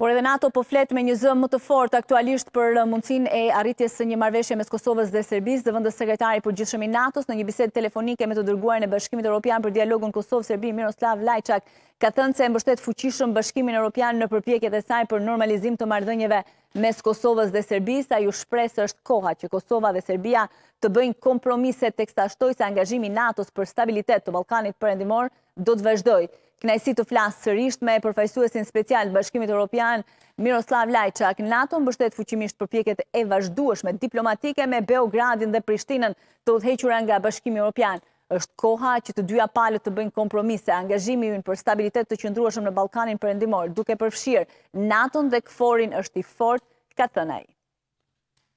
Por edhe NATO po flet me një zë më të fort aktualisht për uh, mundësin e arritjes së një marveshje mes Kosovës dhe Serbis dhe vëndës sekretari për po gjithshëmi NATO-s në një biset telefonike me të dërguar në bashkimit Europian për dialogun Kosovë-Serbi Miroslav Lajçak ka thënë se e mbështet fuqishëm bashkimin Europian në përpjekjet e saj për normalizim të mardhënjeve mes Kosovës dhe Serbis, a ju shpresë është koha që Kosova dhe Serbia të bëjnë kompromiset tek sashtoj se angazhimi NATO-s për stabilitet të Balkanit për endimor do të vazhdojë. Knajsi të flasë sërisht me përfajsuesin special të bashkimit Europian, Miroslav Lajçak, në natën fuqimisht për pjeket e vazhduashme diplomatike me Beogradin dhe Prishtinën të udhequra nga bashkimi Europian. është koha që të dyja palët të bëjnë kompromise, angazhimi ju në për stabilitet të qëndruashme në Balkanin përëndimor, duke përfshirë, natën dhe këforin është i fort, ka të